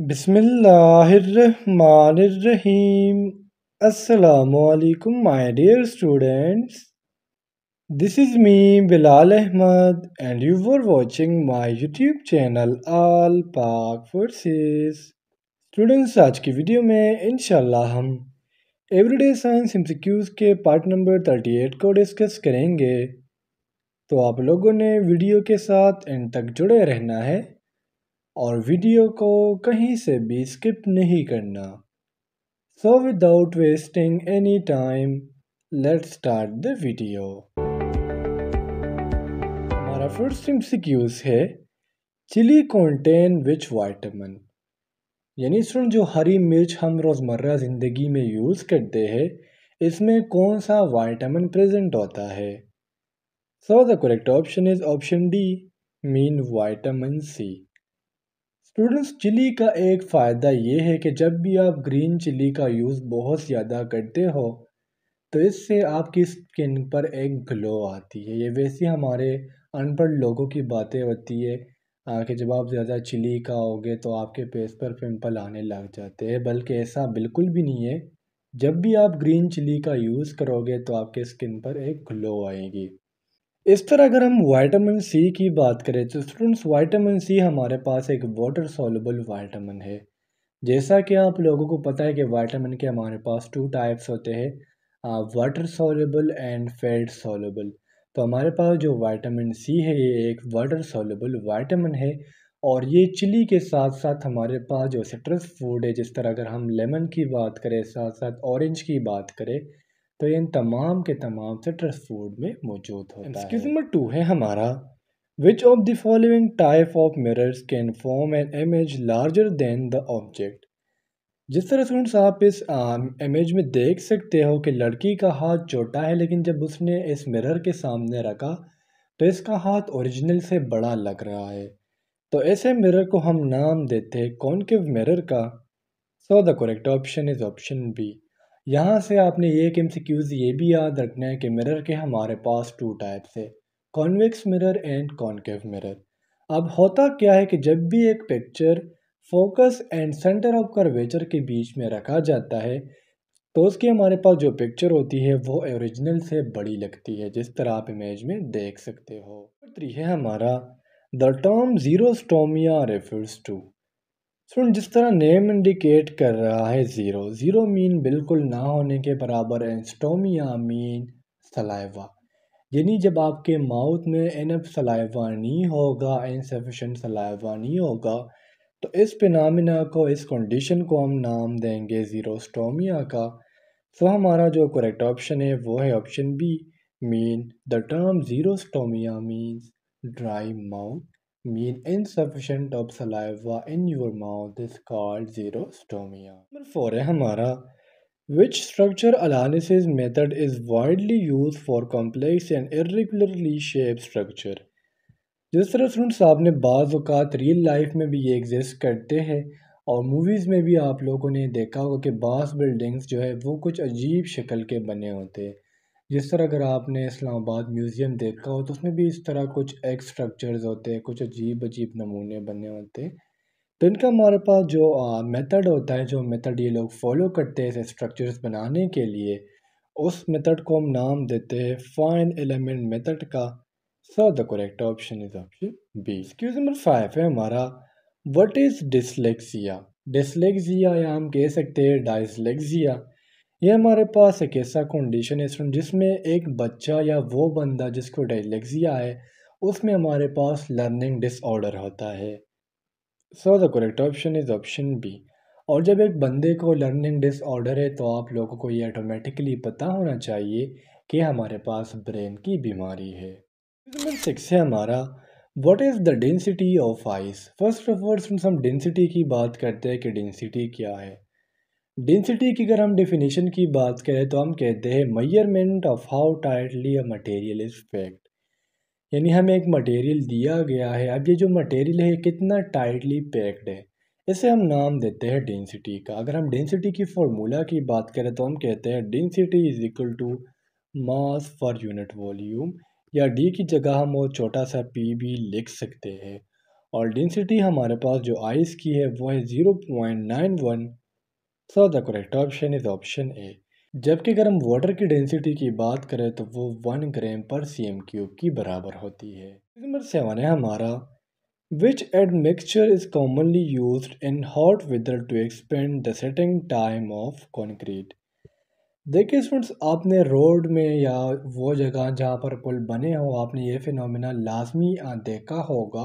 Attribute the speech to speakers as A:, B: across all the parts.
A: बिसमीम अलकुम my dear students this is me Bilal Ahmad and you are watching my YouTube channel all Pak forces students आज की video में इनशाला हम एवरीडे साइंस इंस्टीक्यूज के पार्ट नंबर थर्टी एट को डिस्कस करेंगे तो आप लोगों ने वीडियो के साथ एंड तक जुड़े रहना है और वीडियो को कहीं से भी स्किप नहीं करना so without wasting any time let start the video हमारा first यूज है चिली कॉन्टेन विच वाइटामिन यानी सुन जो हरी मिर्च हम रोज़मर्रा ज़िंदगी में यूज़ करते हैं इसमें कौन सा वाइटामिन प्रेजेंट होता है so the correct option is option D mean vitamin C students chilli का एक फ़ायदा ये है कि जब भी आप ग्रीन चिली का यूज़ बहुत ज़्यादा करते हो तो इससे आपकी स्किन पर एक ग्लो आती है ये वैसे हमारे अनपढ़ लोगों की बातें होती है आ, कि जब आप ज़्यादा चिली का होगे तो आपके फेस पर पिंपल आने लग जाते हैं बल्कि ऐसा बिल्कुल भी नहीं है जब भी आप ग्रीन चिली का यूज़ करोगे तो आपके स्किन पर एक ग्लो आएगी इस तरह अगर हम वाइटामिन सी की बात करें तो स्टूडेंट्स वाइटामिन सी हमारे पास एक वाटर सॉल्युबल वाइटामिन है जैसा कि आप लोगों को पता है कि वाइटामिन के हमारे पास टू टाइप्स होते हैं water soluble and fat soluble तो हमारे पास जो वाइटामिन सी है ये एक वाटर सॉल्युबल वाइटामिन है और ये चिली के साथ साथ हमारे पास जो सिट्रस फूड है जिस तरह अगर हम लेमन की बात करें साथ साथ ऑरेंज की बात करें तो इन तमाम के तमाम सिट्रस फूड में मौजूद होता है नंबर टू है हमारा which of the following type of mirrors can form an image larger than the object जिस तरह स्टूडेंट्स आप इस इमेज में देख सकते हो कि लड़की का हाथ छोटा है लेकिन जब उसने इस मिरर के सामने रखा तो इसका हाथ ओरिजिनल से बड़ा लग रहा है तो ऐसे मिरर को हम नाम देते हैं कॉन्केव मिरर का so the correct option is option B यहाँ से आपने एक एम सी क्यूज़ ये भी याद रखना है कि मिरर के हमारे पास टू टाइप्स है convex mirror and concave mirror अब होता क्या है कि जब भी एक picture focus and centre of curvature के बीच में रखा जाता है तो उसकी हमारे पास जो पिक्चर होती है वो ओरिजिनल से बड़ी लगती है जिस तरह आप इमेज में देख सकते हो थ्री है हमारा the term xerostomia refers to student जिस तरह नेम इंडिकेट कर रहा है ज़ीरो ज़ीरो मीन बिल्कुल ना होने के बराबर है स्टोमिया मीन सलाइवा यानी जब आपके माउथ में एनफ सलाइवा नहीं होगा इनसफिशेंट सलाइवा नहीं होगा तो इस पिनामिना को इस कंडीशन को हम नाम देंगे ज़ीरो स्टोमिया का सो तो हमारा जो करेक्ट ऑप्शन है वो है option B mean the term xerostomia means dry mouth mean insufficient of saliva in your mouth is called xerostomia. Number four is our Which structure analysis method is widely used for complex and irregularly shaped structure? जिस तरह students आपने ने बाज़ अवत real life में भी ये exist करते हैं और मूवीज़ में भी आप लोगों ने देखा होगा कि बास बिल्डिंग्स जो है वो कुछ अजीब शक्ल के बने होते हैं जिस तरह अगर आपने इस्लामाबाद म्यूज़ियम देखा हो तो उसमें भी इस तरह कुछ एक स्ट्रक्चर्स होते हैं कुछ अजीब अजीब नमूने बने होते हैं तो इनका हमारे पास जो मेथड होता है जो मेथड ये लोग फॉलो करते हैं स्ट्रक्चर्स बनाने के लिए उस मेथड को हम नाम देते हैं फाइन एलिमेंट मेथड का so the correct option is option B excuse number five है हमारा व्हाट इज़ डिसलेक्सिया डिसलेक्सिया या हम कह सकते हैं डाइसलेक्सिया ये हमारे पास एक ऐसा कंडीशन है स्टूडेंट जिसमें एक बच्चा या वो बंदा जिसको डायलेक्सिया है उसमें हमारे पास लर्निंग डिसऑर्डर होता है so the correct option is option B और जब एक बंदे को लर्निंग डिसऑर्डर है तो आप लोगों को ये ऑटोमेटिकली पता होना चाहिए कि हमारे पास ब्रेन की बीमारी है नंबर सिक्स है हमारा what is the density of ice first of all हम डेंसिटी की बात करते हैं कि डेंसिटी क्या है डेंसिटी की अगर हम डेफिनेशन की बात करें तो हम कहते हैं measurement of how tightly a material is packed यानी हमें एक मटेरियल दिया गया है अब ये जो मटेरियल है कितना टाइटली पैक्ड है इसे हम नाम देते हैं डेंसिटी का अगर हम डेंसिटी की फार्मूला की बात करें तो हम कहते हैं density is equal to mass for unit volume या डी की जगह हम और छोटा सा पी भी लिख सकते हैं और डेंसिटी हमारे पास जो आइस की है वो है zero point nine one so the correct option is option A जबकि अगर हम वाटर की डेंसिटी की बात करें तो वो वन ग्राम पर सी एम क्यूब की बराबर होती है नंबर सेवन है हमारा which admixture is commonly use in hot weather to expand the setting time of concrete देखिए स्टूडेंट्स आपने रोड में या वो जगह जहाँ पर पुल बने हो आपने ये फिनोमिना लाजमी देखा होगा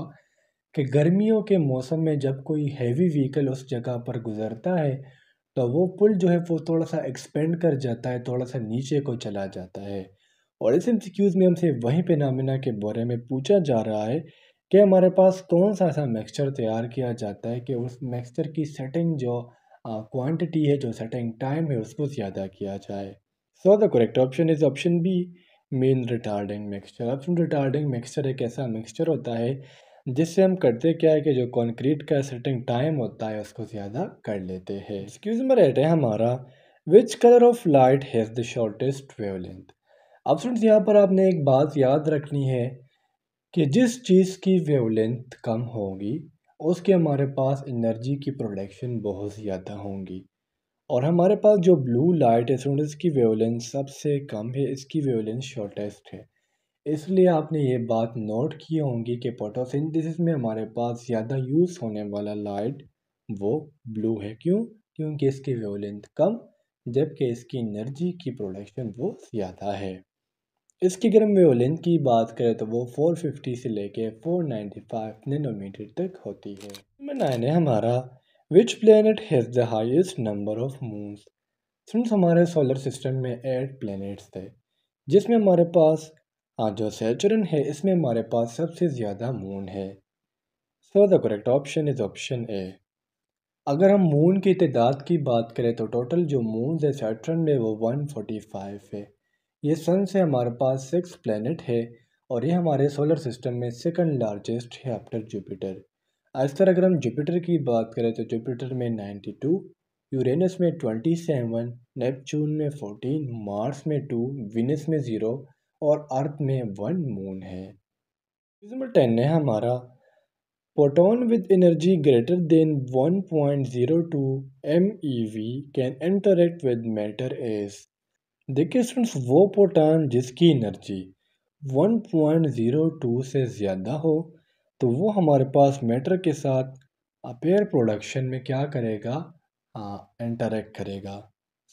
A: कि गर्मियों के मौसम में जब कोई हैवी व्हीकल उस जगह पर गुजरता है तो वो पुल जो है वो थोड़ा सा एक्सपेंड कर जाता है थोड़ा सा नीचे को चला जाता है और इस एम में हमसे वहीं पे नामिना के बारे में पूछा जा रहा है कि हमारे पास कौन सा ऐसा मिक्सचर तैयार किया जाता है कि उस मिक्सचर की सेटिंग जो क्वांटिटी है जो सेटिंग टाइम है उसको ज़्यादा किया जाए so the correct option is option B mean retarding mixture option retarding mixture एक ऐसा मिक्सचर होता है जिससे हम करते क्या है कि जो कंक्रीट का सेटिंग टाइम होता है उसको ज़्यादा कर लेते हैं एक्सक्यूज में एट है हमारा which colour of light has the shortest wavelength अब स्टूडेंट्स यहाँ पर आपने एक बात याद रखनी है कि जिस चीज़ की वेवलेंथ कम होगी उसके हमारे पास एनर्जी की प्रोडक्शन बहुत ज़्यादा होंगी और हमारे पास जो ब्लू लाइट है स्टूडेंट्स की वेवलेंथ सबसे कम है इसकी वेवलेंथ शॉर्टेस्ट है इसलिए आपने ये बात नोट किए होंगी कि फोटोसिंथेसिस में हमारे पास ज़्यादा यूज़ होने वाला लाइट वो ब्लू है क्यों क्योंकि इसकी वेवलेंथ कम जबकि इसकी एनर्जी की प्रोडक्शन वो ज़्यादा है इसकी अगर हम वेवलेंथ की बात करें तो वो 450 से लेके 495 नैनोमीटर तक होती है नंबर नाइन है हमारा which planet has the highest number of moons friends हमारे सोलर सिस्टम में एट प्लैनेट्स थे जिसमें हमारे पास हाँ जो सैचुरन है इसमें हमारे पास सबसे ज़्यादा मून है so the correct option is option A अगर हम मून की तदाद की बात करें तो टोटल जो मून है सैटर्न में वो वन फोटी फाइव है ये सन से हमारे पास सिक्स प्लानट है और ये हमारे सोलर सिस्टम में सेकंड लार्जेस्ट है आफ्टर जुपिटर आज तरह अगर हम जुपिटर की बात करें तो जुपिटर में टू यूरेनस में ट्वेंटी सेवन नेपचून में फोटीन मार्स में टू विनस में ज़ीरो और अर्थ में वन मून है नंबर टेन है हमारा photon with energy greater than 1.02 we can interact with matter as देखिए स्टूडेंट्स वो पोटान जिसकी एनर्जी 1.02 से ज़्यादा हो तो वो हमारे पास मैटर के साथ अपेयर प्रोडक्शन में क्या करेगा इंटरेक्ट करेगा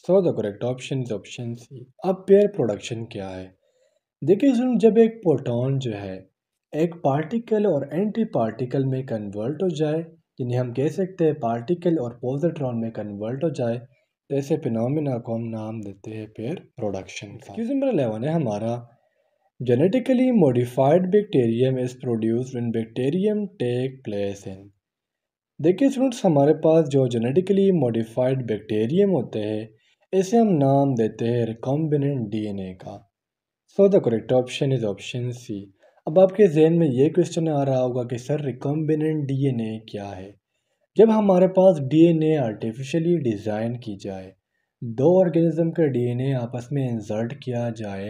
A: so the correct option option C a pair production क्या है देखिए जुल्म जब एक प्रोटॉन जो है एक पार्टिकल और एंटी पार्टिकल में कन्वर्ट हो जाए जिन्हें हम कह सकते हैं पार्टिकल और पॉजिट्रॉन में कन्वर्ट हो जाए तो ऐसे फिनोमिना को हम नाम देते हैं पेयर प्रोडक्शन का नंबर अलेवन है हमारा genetically modified bacterium is produce in bacterium take place in देखिए स्टूडेंट्स हमारे पास जो जेनेटिकली मॉडिफाइड बैक्टेरियम होते हैं इसे हम नाम देते हैं रिकॉम्बिनेंट डीएनए का so the correct option is option C अब आपके जहन में ये क्वेश्चन आ रहा होगा कि सर रिकॉम्बिनेंट डीएनए क्या है जब हमारे पास डीएनए आर्टिफिशियली डिज़ाइन की जाए दो ऑर्गेनिज्म का डीएनए आपस में इंसर्ट किया जाए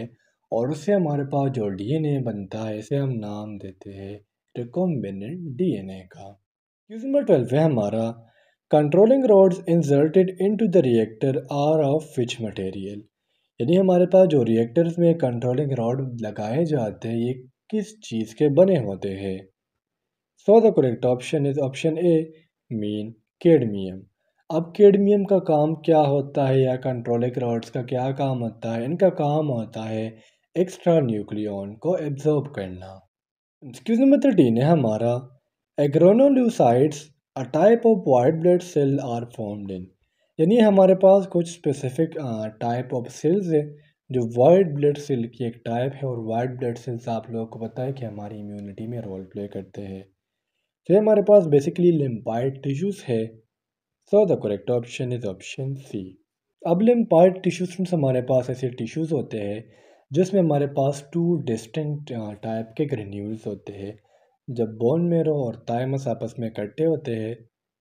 A: और उससे हमारे पास जो डीएनए बनता है इसे हम नाम देते हैं रिकॉम्बिनेंट डीएनए का क्वेश्चन नंबर ट्वेल्व है हमारा controlling rods inserted into the reactor are of which material यदि हमारे पास जो रिएक्टर्स में कंट्रोलिंग रॉड लगाए जाते हैं ये किस चीज़ के बने होते हैं so the correct option is option A mean cadmium अब केडमियम का काम क्या होता है या कंट्रोलिंग रॉड्स का क्या काम होता है इनका काम होता है एक्स्ट्रा न्यूक्लियन को एब्जॉर्ब करना एक्सक्यूज नंबर थर्टीन है हमारा agranulocytes a type of white blood cell are formed in यानी हमारे पास कुछ स्पेसिफिक टाइप ऑफ सेल्स है जो वाइट ब्लड सेल की एक टाइप है और वाइट ब्लड सेल्स आप लोगों को पता है कि हमारी इम्यूनिटी में रोल प्ले करते हैं फिर तो हमारे पास बेसिकली लिम्पाइड टिश्यूज़ है so the correct option is option C अब लिम्पाइड टिश्यूज हमारे पास ऐसे टिश्यूज़ होते हैं जिसमें हमारे पास टू डिस्टेंट टाइप के ग्रेन्यूल्स होते हैं जब बोन मेरो और थाइमस आपस में इकट्ठे होते हैं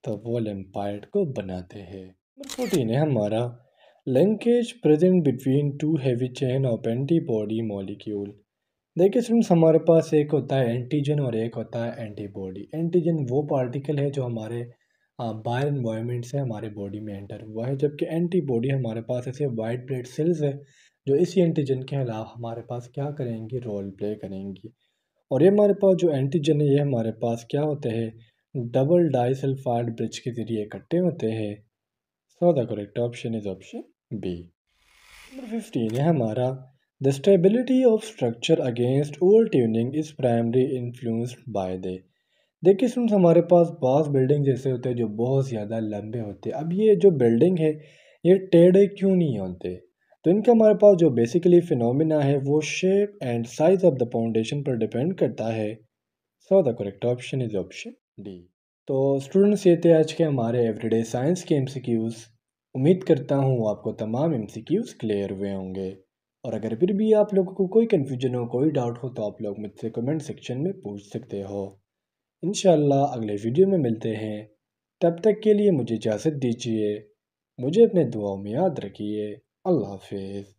A: तो वो लिम्पाइड को बनाते हैं नंबर फोर्टीन है हमारा linkage present between two heavy chain of antibody molecule देखिए स्टूडेंट्स हमारे पास एक होता है एंटीजन और एक होता है एंटीबॉडी एंटीजन वो पार्टिकल है जो हमारे बायर इन्वायरमेंट से हमारे बॉडी में एंटर हुआ है जबकि एंटीबॉडी हमारे पास ऐसे वाइट ब्लड सेल्स है जो इसी एंटीजन के खिलाफ हमारे पास क्या करेंगी रोल प्ले करेंगी और ये हमारे पास जो एंटीजन है ये हमारे पास क्या होते हैं डबल डाई सल्फाइड ब्रिज के ज़रिए इकट्ठे होते हैं So the correct option is option B. Number 15 है हमारा The stability of structure against overtuning is primarily influenced by the देखिए सुन हमारे पास बास बिल्डिंग जैसे होते हैं जो बहुत ज़्यादा लंबे होते हैं अब ये जो बिल्डिंग है ये टेढ़े क्यों नहीं होते तो इनके हमारे पास जो बेसिकली फिनोमिना है वो shape and size of the foundation पर डिपेंड करता है so the correct option is option D तो स्टूडेंट्स ये थे आज के हमारे एवरीडे साइंस के एमसीक्यूज़ उम्मीद करता हूँ आपको तमाम एमसीक्यूज़ क्लियर हुए होंगे और अगर फिर भी आप लोगों को कोई कन्फ्यूजन हो कोई डाउट हो तो आप लोग मुझसे कमेंट सेक्शन में पूछ सकते हो इन अगले वीडियो में मिलते हैं तब तक के लिए मुझे इजाज़त दीजिए मुझे अपने दुआओं में याद रखिए अल्लाह हाफिज़